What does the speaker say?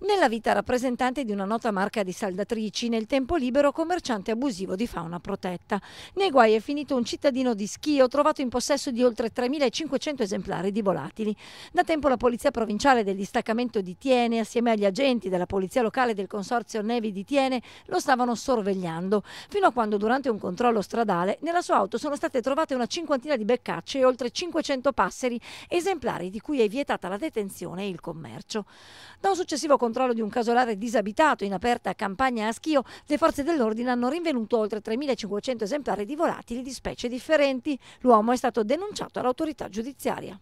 nella vita rappresentante di una nota marca di saldatrici, nel tempo libero commerciante abusivo di fauna protetta. Nei guai è finito un cittadino di Schio trovato in possesso di oltre 3.500 esemplari di volatili. Da tempo la Polizia Provinciale del Distaccamento di Tiene, assieme agli agenti della Polizia Locale del Consorzio Nevi di Tiene, lo stavano sorvegliando, fino a quando durante un controllo stradale nella sua auto sono state trovate una cinquantina di beccacce e oltre 500 passeri, esemplari di cui è vietata la detenzione e il commercio. Da un successivo controllo controllo di un casolare disabitato in aperta campagna a Schio, le forze dell'ordine hanno rinvenuto oltre 3.500 esemplari di volatili di specie differenti. L'uomo è stato denunciato all'autorità giudiziaria.